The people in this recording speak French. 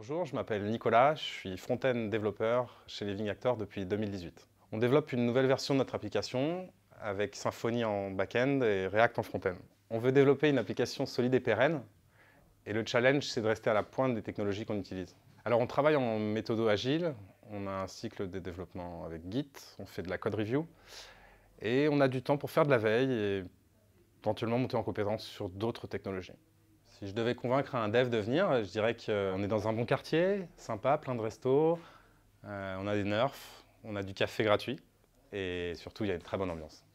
Bonjour, je m'appelle Nicolas, je suis front-end développeur chez Living Actor depuis 2018. On développe une nouvelle version de notre application avec Symfony en back-end et React en front-end. On veut développer une application solide et pérenne et le challenge c'est de rester à la pointe des technologies qu'on utilise. Alors on travaille en méthode agile, on a un cycle de développement avec Git, on fait de la code review et on a du temps pour faire de la veille et éventuellement monter en compétence sur d'autres technologies. Si je devais convaincre un dev de venir, je dirais qu'on euh, est dans un bon quartier, sympa, plein de restos, euh, on a des nerfs, on a du café gratuit et surtout il y a une très bonne ambiance.